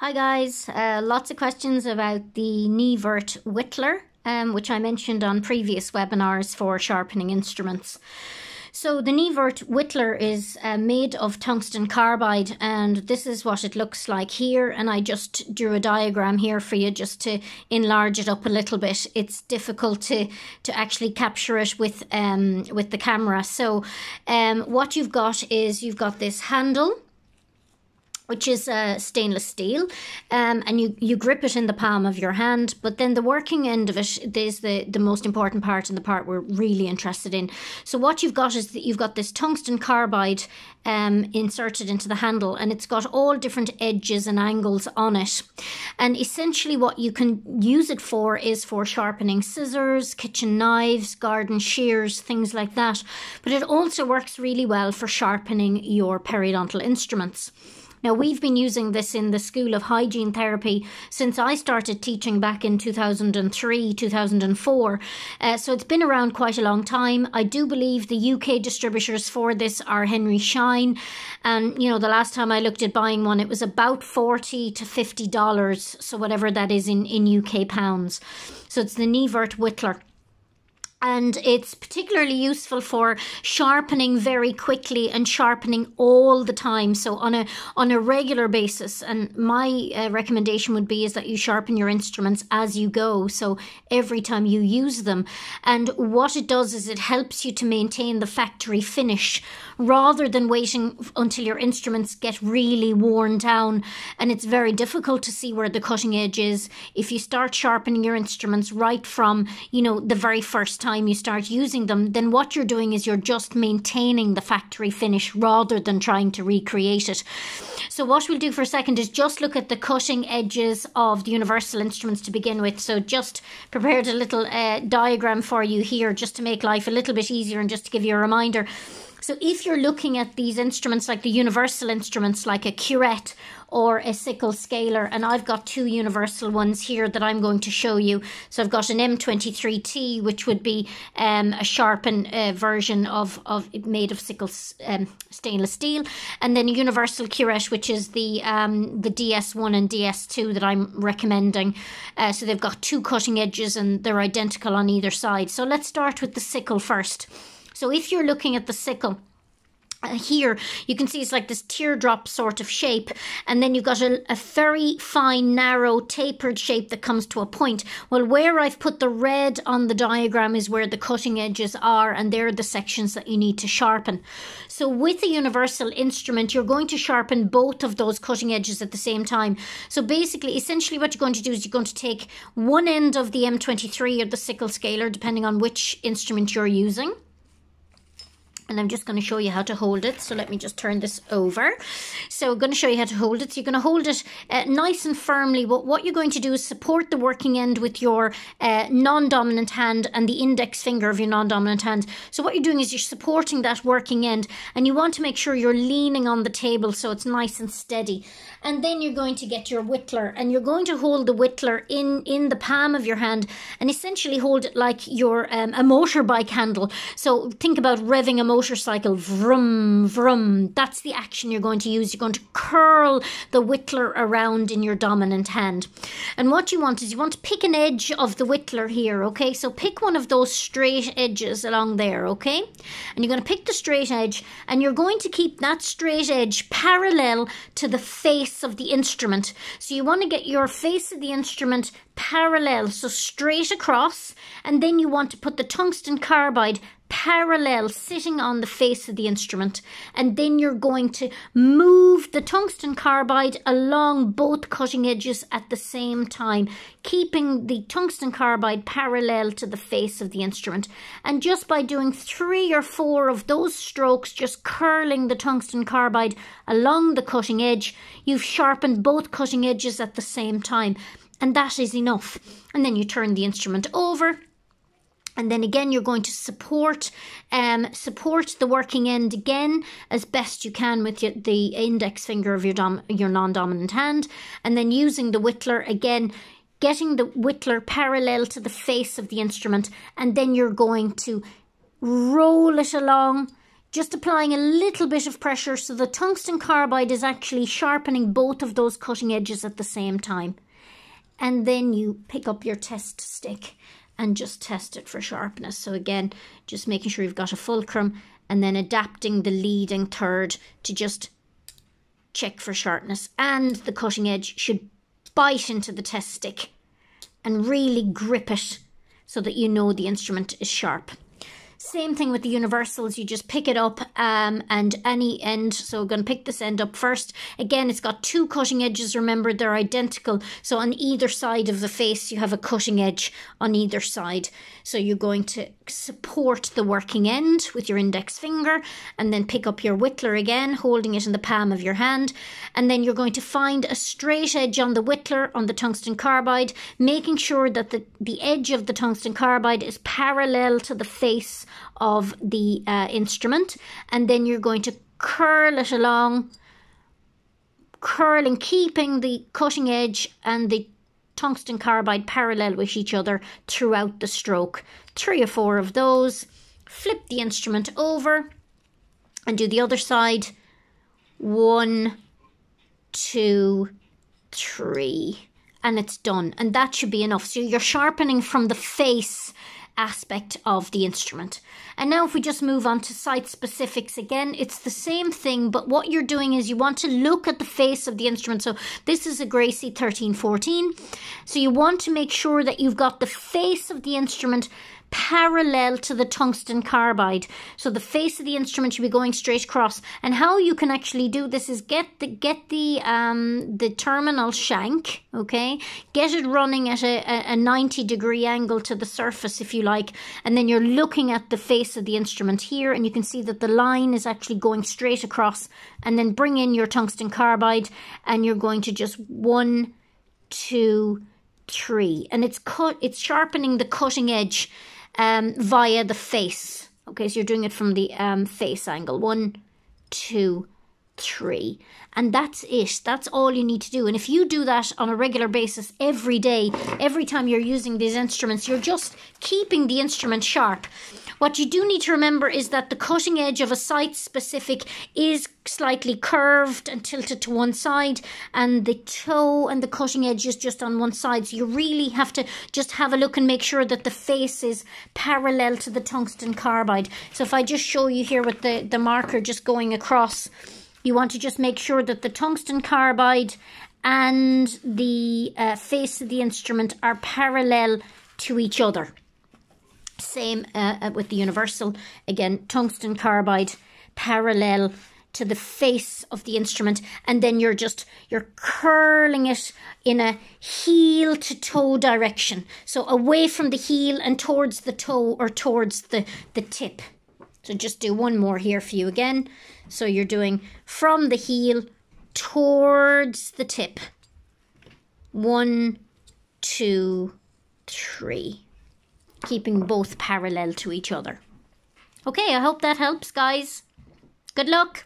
Hi, guys. Uh, lots of questions about the Nevert Whittler, um, which I mentioned on previous webinars for sharpening instruments. So the Nevert Whittler is uh, made of tungsten carbide and this is what it looks like here and I just drew a diagram here for you just to enlarge it up a little bit. It's difficult to to actually capture it with um, with the camera. So um, what you've got is you've got this handle which is uh, stainless steel, um, and you, you grip it in the palm of your hand. But then the working end of it is the, the most important part and the part we're really interested in. So, what you've got is that you've got this tungsten carbide um, inserted into the handle, and it's got all different edges and angles on it. And essentially, what you can use it for is for sharpening scissors, kitchen knives, garden shears, things like that. But it also works really well for sharpening your periodontal instruments. Now, we've been using this in the School of Hygiene Therapy since I started teaching back in 2003, 2004. Uh, so it's been around quite a long time. I do believe the UK distributors for this are Henry Shine. And, you know, the last time I looked at buying one, it was about 40 to $50. So whatever that is in, in UK pounds. So it's the Nevert Whitler and it's particularly useful for sharpening very quickly and sharpening all the time so on a on a regular basis and my uh, recommendation would be is that you sharpen your instruments as you go so every time you use them and what it does is it helps you to maintain the factory finish rather than waiting until your instruments get really worn down and it's very difficult to see where the cutting edge is if you start sharpening your instruments right from you know the very first time time you start using them, then what you're doing is you're just maintaining the factory finish rather than trying to recreate it. So what we'll do for a second is just look at the cutting edges of the universal instruments to begin with. So just prepared a little uh, diagram for you here just to make life a little bit easier and just to give you a reminder. So if you're looking at these instruments like the universal instruments like a curette or a sickle scaler, and I've got two universal ones here that I'm going to show you. So I've got an M23T which would be um, a sharpened uh, version of, of made of sickle um, stainless steel and then a universal curette which is the um, the DS1 and DS2 that I'm recommending. Uh, so they've got two cutting edges and they're identical on either side. So let's start with the sickle first. So if you're looking at the sickle, uh, here you can see it's like this teardrop sort of shape and then you've got a, a, very fine narrow tapered shape that comes to a point well where i've put the red on the diagram is where the cutting edges are and they're the sections that you need to sharpen so with a universal instrument you're going to sharpen both of those cutting edges at the same time so basically essentially what you're going to do is you're going to take one end of the m23 or the sickle scaler depending on which instrument you're using and I'm just going to show you how to hold it. So let me just turn this over. So I'm going to show you how to hold it. So you're going to hold it uh, nice and firmly. But what you're going to do is support the working end with your uh, non-dominant hand and the index finger of your non-dominant hand. So what you're doing is you're supporting that working end and you want to make sure you're leaning on the table so it's nice and steady. And then you're going to get your whittler and you're going to hold the whittler in, in the palm of your hand and essentially hold it like your um, a motorbike handle. So think about revving a motorbike motorcycle, vroom, vroom. That's the action you're going to use. You're going to curl the whittler around in your dominant hand. And what you want is you want to pick an edge of the whittler here, okay? So pick one of those straight edges along there, okay? And you're going to pick the straight edge and you're going to keep that straight edge parallel to the face of the instrument. So you want to get your face of the instrument parallel, so straight across, and then you want to put the tungsten carbide parallel sitting on the face of the instrument and then you're going to move the tungsten carbide along both cutting edges at the same time keeping the tungsten carbide parallel to the face of the instrument and just by doing three or four of those strokes just curling the tungsten carbide along the cutting edge you've sharpened both cutting edges at the same time and that is enough and then you turn the instrument over and then again you're going to support um, support the working end again as best you can with your, the index finger of your dom- your non-dominant hand and then using the whittler again getting the whittler parallel to the face of the instrument and then you're going to roll it along just applying a little bit of pressure so the tungsten carbide is actually sharpening both of those cutting edges at the same time and then you pick up your test stick and just test it for sharpness. So again, just making sure you've got a fulcrum and then adapting the leading third to just check for sharpness. And the cutting edge should bite into the test stick and really grip it so that you know the instrument is sharp. Same thing with the universals. You just pick it up um, and any end. So we're going to pick this end up first. Again, it's got two cutting edges. Remember, they're identical. So on either side of the face, you have a cutting edge on either side. So you're going to support the working end with your index finger and then pick up your whittler again, holding it in the palm of your hand. And then you're going to find a straight edge on the whittler on the tungsten carbide, making sure that the, the edge of the tungsten carbide is parallel to the face of the uh, instrument, and then you're going to curl it along, curling, keeping the cutting edge and the tungsten carbide parallel with each other throughout the stroke. Three or four of those. Flip the instrument over and do the other side. One, two, three. And it's done. And that should be enough. So you're sharpening from the face aspect of the instrument. And now if we just move on to site specifics again, it's the same thing, but what you're doing is you want to look at the face of the instrument. So this is a Gracie 1314. So you want to make sure that you've got the face of the instrument parallel to the tungsten carbide. So the face of the instrument should be going straight across. And how you can actually do this is get the get the um, the terminal shank, okay, get it running at a, a 90 degree angle to the surface, if you like. And then you're looking at the face of the instrument here and you can see that the line is actually going straight across and then bring in your tungsten carbide and you're going to just one, two, three. And it's cut, it's sharpening the cutting edge um, via the face. Okay, so you're doing it from the um, face angle. One, two, three. And that's it. That's all you need to do. And if you do that on a regular basis every day, every time you're using these instruments, you're just keeping the instrument sharp. What you do need to remember is that the cutting edge of a site specific is slightly curved and tilted to one side, and the toe and the cutting edge is just on one side. So you really have to just have a look and make sure that the face is parallel to the tungsten carbide. So if I just show you here with the, the marker just going across you want to just make sure that the tungsten carbide and the uh, face of the instrument are parallel to each other. Same uh, uh, with the universal, again, tungsten carbide parallel to the face of the instrument and then you're just you're curling it in a heel to toe direction so away from the heel and towards the toe or towards the the tip so just do one more here for you again so you're doing from the heel towards the tip. One, two, three. Keeping both parallel to each other. Okay, I hope that helps, guys. Good luck.